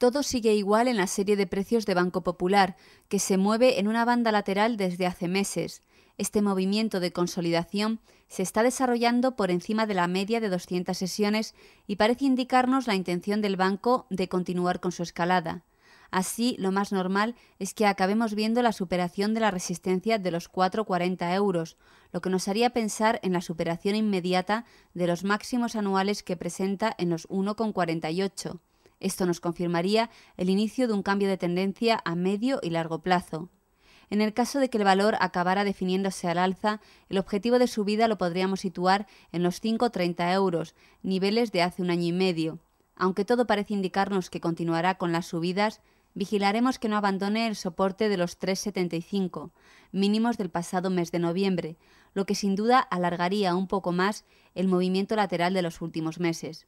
Todo sigue igual en la serie de precios de Banco Popular, que se mueve en una banda lateral desde hace meses. Este movimiento de consolidación se está desarrollando por encima de la media de 200 sesiones y parece indicarnos la intención del banco de continuar con su escalada. Así, lo más normal es que acabemos viendo la superación de la resistencia de los 4,40 euros, lo que nos haría pensar en la superación inmediata de los máximos anuales que presenta en los 1,48 esto nos confirmaría el inicio de un cambio de tendencia a medio y largo plazo. En el caso de que el valor acabara definiéndose al alza, el objetivo de subida lo podríamos situar en los 5,30 euros, niveles de hace un año y medio. Aunque todo parece indicarnos que continuará con las subidas, vigilaremos que no abandone el soporte de los 3,75, mínimos del pasado mes de noviembre, lo que sin duda alargaría un poco más el movimiento lateral de los últimos meses.